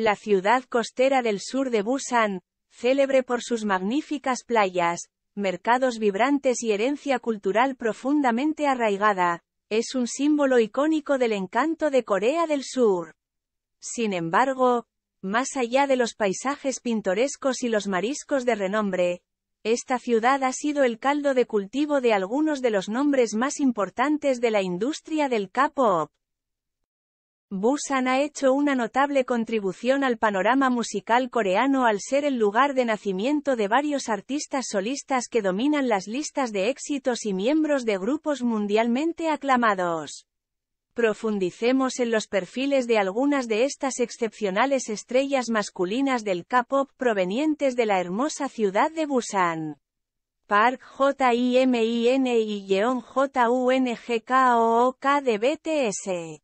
La ciudad costera del sur de Busan, célebre por sus magníficas playas, mercados vibrantes y herencia cultural profundamente arraigada, es un símbolo icónico del encanto de Corea del Sur. Sin embargo, más allá de los paisajes pintorescos y los mariscos de renombre, esta ciudad ha sido el caldo de cultivo de algunos de los nombres más importantes de la industria del K-pop. Busan ha hecho una notable contribución al panorama musical coreano al ser el lugar de nacimiento de varios artistas solistas que dominan las listas de éxitos y miembros de grupos mundialmente aclamados. Profundicemos en los perfiles de algunas de estas excepcionales estrellas masculinas del K-pop provenientes de la hermosa ciudad de Busan. Park J.I.M.I.N. y Yeon K de BTS.